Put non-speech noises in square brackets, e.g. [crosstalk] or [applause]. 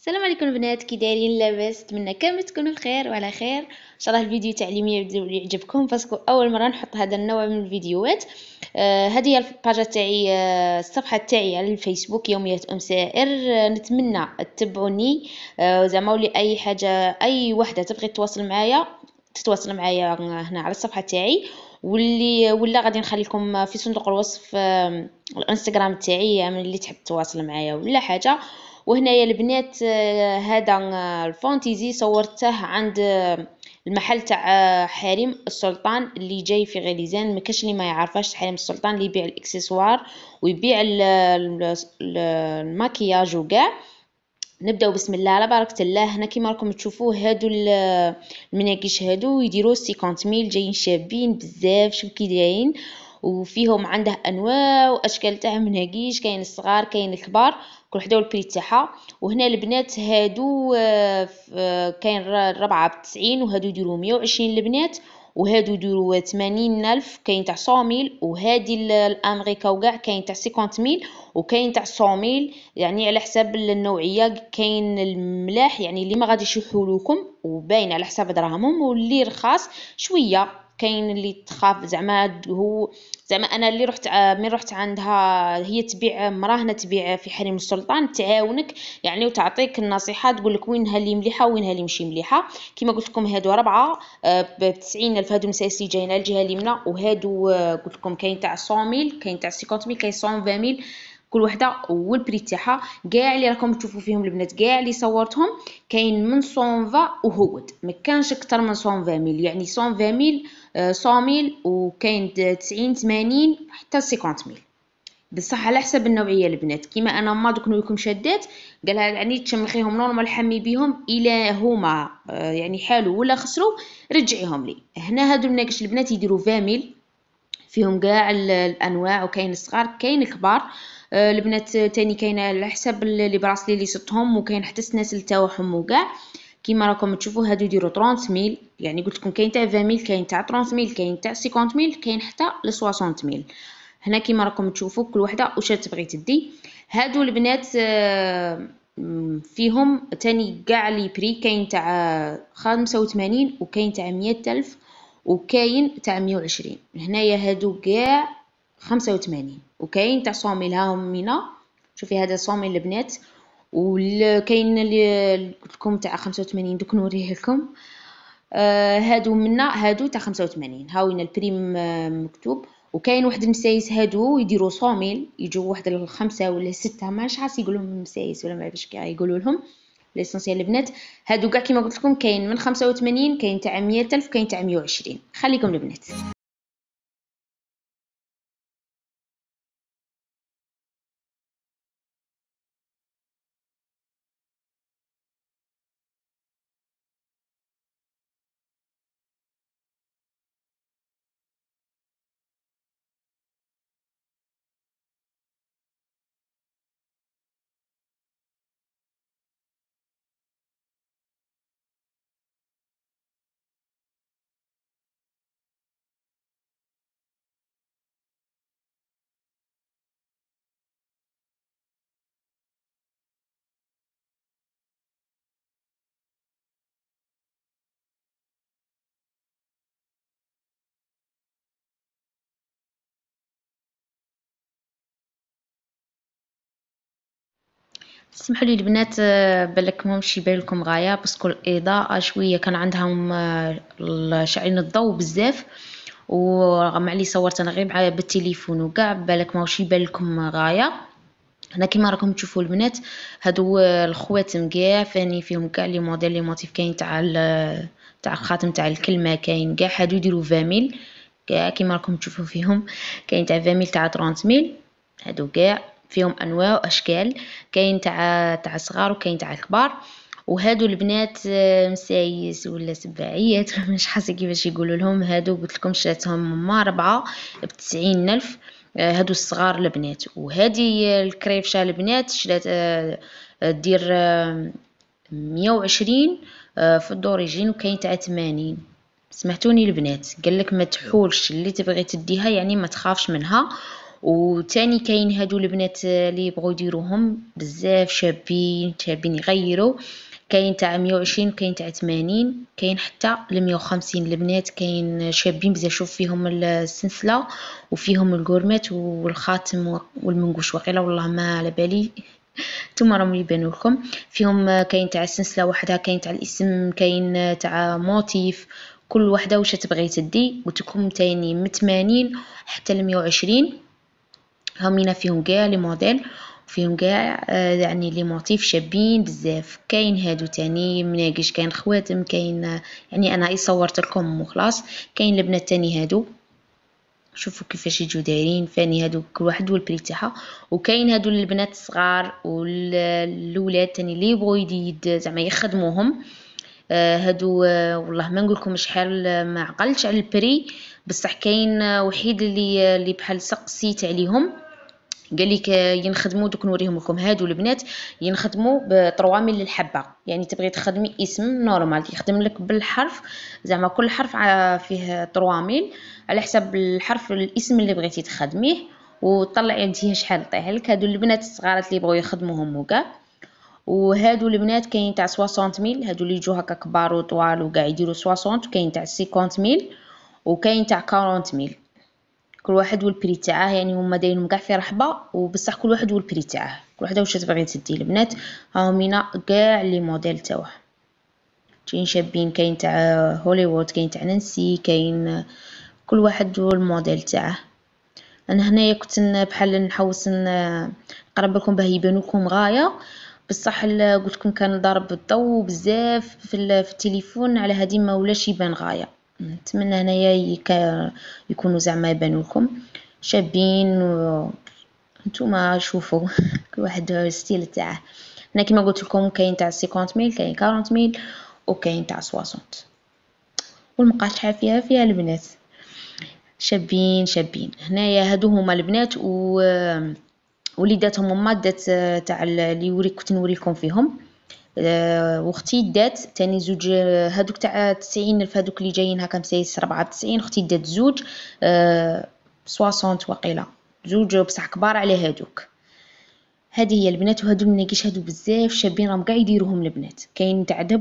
السلام عليكم البنات كي دايرين لاباس نتمنى كامل تكونوا بخير وعلى خير ان شاء الله الفيديو تعليمي يعجبكم باسكو اول مره نحط هذا النوع من الفيديوهات آه، هذه هي الباجا تاعي آه الصفحه تاعي على الفيسبوك يوميات ام سائر آه نتمنى تتبعوني آه زعما ولي اي حاجه اي وحده تبغي تتواصل معايا تتواصل معايا آه، هنا على الصفحه تاعي واللي ولا غادي نخلي لكم في صندوق الوصف آه، الانستغرام تاعي من اللي تحب تتواصل معايا ولا حاجه وهنايا البنات آه، هذا آه، الفونتيزي صورته عند آه، المحل تاع حريم السلطان اللي جاي في غليزان ما كاش اللي ما يعرفاش حريم السلطان اللي يبيع الاكسسوار ويبيع الماكياج وكاع نبداو بسم الله على بركه الله هنا كيما راكم تشوفوا هادو المناكيش هادو يديروا 50 ميل جايين شابين بزاف شوف كي دايرين وفيهم عنده انواع واشكال تاع مناقيش كاين الصغار كاين الكبار كل وحده والبري تاعها وهنا البنات هادو آه، آه، كاين ربعة بتسعين وهادو يديروا مية وعشرين البنات وهادو يديروا ثمانين الف كاين تاع صوميل وهادي الامريكا وكاع كاين تاع سيكونت ميل وكاين تاع صوميل يعني على حساب النوعيه كاين الملاح يعني اللي ما غاديش يحولوكم وباين على حساب دراهمهم واللي رخاص شويه كاين اللي تخاف زعما هو زعما انا اللي رحت من رحت عندها هي تبيع مراهنه تبيع في حريم السلطان تعاونك يعني وتعطيك النصيحه تقول لك وينها اللي مليحه وينها اللي ماشي مليحه كما قلت لكم هادو ربعه آه، ب الف هادو مساسي جايين على الجهه اليمنى وهادو آه، قلت لكم كاين تاع 100000 كاين تاع 50000 كاين 120000 كل وحده والبري تاعها كاع اللي راكم تشوفوا فيهم البنات كاع اللي صورتهم كاين من 120 وهود ما كانش اكثر من 120 ميل يعني 120 ميل 100 آه، ميل وكاين 90 80 حتى 50 ميل بصح على حسب النوعيه البنات كيما انا ما دوك نوريكم شادات قالها يعني تشمخيهم نورمال حمي بيهم الى هما آه، يعني حالو ولا خسروا رجعيهم لي هنا هادو الناقش البنات يديروا فاميل فيهم كاع الانواع وكاين الصغار كاين الكبار آه، البنات تاني كاين على حساب اللي براسلي اللي شطهم وكاين حتى السناسل تاعهم وكاع كيما راكم تشوفوا هادو يديروا 30 ميل يعني قلت لكم كاين تاع 20 ميل كاين تاع 30 ميل كاين تاع 50 ميل كاين حتى ل 60 ميل هنا كيما راكم تشوفوا كل وحده واش تبغي تدي هادو البنات آه، فيهم تاني كاع لي بري كاين تاع 85 وكاين تاع 100 الف وكاين تاع مية وعشرين هنايا هادو كاع خمسة وثمانين وكاين تاع صوميل هاهم مينا شوفي هذا صوميل البنات وكاين اللي قلت لكم تاع خمسة وثمانين دوك نوريه لكم آه هادو منا هادو تاع خمسة وثمانين هاوين البريم آه، مكتوب وكاين واحد المسايس هادو يديروا صوميل يجوا واحد الخمسة ولا ستة ماشي عارف يقولوا مسايس ولا ما عرفتش يقولوا لهم ليسونسيال البنات هادو كاع كيما قلت لكم كاين من 85 كاين تاع 100000 كاين تاع 120 خليكم البنات سمحوا لي البنات بالك مهمش يبان لكم غايه باسكو الاضاءه شويه كان عندهم آه، شاعلين الضوء بزاف ورغم علي صورت انا غير معايا بالتليفون وكاع بالك ماهوش يبان لكم غايه هنا كيما راكم تشوفوا البنات هادو آه، الخواتم كاع فاني فيهم كاع لي موديل لي موتيف كاين تاع تاع الخاتم تاع الكلمه كاين كاع هادو يديروا فاميل كاع كيما راكم تشوفوا فيهم كاين تاع فاميل تاع 30000 هادو كاع فيهم انواع واشكال كاين تاع تاع صغار وكاين تاع الكبار وهادو البنات آه، مسايس ولا سباعيات [laughs] مش حاسه كيفاش يقولوا لهم هادو قلت لكم شراتهم ماما ربعه بتسعين الف آه، هادو الصغار البنات وهادي الكريفشه البنات شرات آه، دير مية وعشرين في الدوريجين وكاين تاع ثمانين سمعتوني البنات قالك ما تحولش اللي تبغي تديها يعني ما تخافش منها وتاني كاين هادو البنات آه، اللي يبغوا يديروهم بزاف شابين شابين يغيروا كاين تاع 120 كاين تاع 80 كاين حتى ل 150 البنات كاين شابين بزاف شوف فيهم السنسله وفيهم الكورمات والخاتم والمنقوش واقيلا والله ما على بالي [laughs] نتوما راهم يبانوا لكم فيهم آه، كاين تاع السنسله وحدها كاين تاع الاسم كاين آه، تاع موتيف كل وحده واش تبغي تدي قلت لكم تاني من 80 حتى ل 120 فيهم كاع لي موديل فيهم كاع آه، يعني لي موتيف شابين بزاف كاين هادو تاني مناقش كاين خواتم كاين آه، يعني انا صورت لكم وخلاص كاين البنات تاني هادو شوفوا كيفاش يجوا دايرين فاني هادو كل واحد والبري تاعها وكاين هادو البنات الصغار والولاد تاني لي يبغوا يديد زعما يخدموهم آه، هادو والله ما نقولكم شحال ما عقلتش على البري بصح كاين وحيد اللي اللي بحال سقسيت عليهم قال لك ينخدموا دوك نوريهم لكم هادو البنات ينخدموا ب ملي الحبه يعني تبغي تخدمي اسم نورمال يخدم لك بالحرف زعما كل حرف فيه ملي على حسب الحرف الاسم اللي بغيتي تخدميه وطلعي انت شحال طيح لك هادو البنات الصغارات اللي بغاو يخدموهم وكاع وهادو البنات كاين تاع 60 ميل هادو اللي يجوا هكا كبار وطوال وكاع يديروا 60 وكاين تاع 50 ميل وكاين تاع 40 ميل كل واحد والبري تاعه يعني هما دايرينهم كاع في رحبه وبصح كل واحد والبري تاعه كل وحده واش تبغي تدي البنات هاهم هنا كاع لي موديل تاعهم كاين شابين كاين تاع هوليوود كاين تاع نانسي كاين كل واحد والموديل تاعه انا هنايا كنت بحال نحوس نقرب لكم باه يبان لكم غايه بصح قلت لكم كان ضارب الضو بزاف في التليفون على هذه ما ولاش يبان غايه نتمنى هنايا يكونوا زعما يبانوا لكم شابين و... نتوما شوفوا [laughs] كل واحد الستيل تاعه هنا كيما قلت لكم كاين تاع ميل كاين ميل وكاين تاع 60 والمقاشحه فيها فيها البنات شابين شابين هنايا هادو هما البنات و وليداتهم هما دات آه، تاع اللي كنت نوريكم فيهم آه، واختي دات تاني زوج آه، هادوك تاع 90 الف هادوك اللي جايين هاكا مسايس 94 اختي دات زوج 60 آه، وقيله زوج بصح كبار على هادوك هذه هي البنات وهادو مناقيش هادو بزاف شابين راهم كاع يديروهم البنات كاين تاع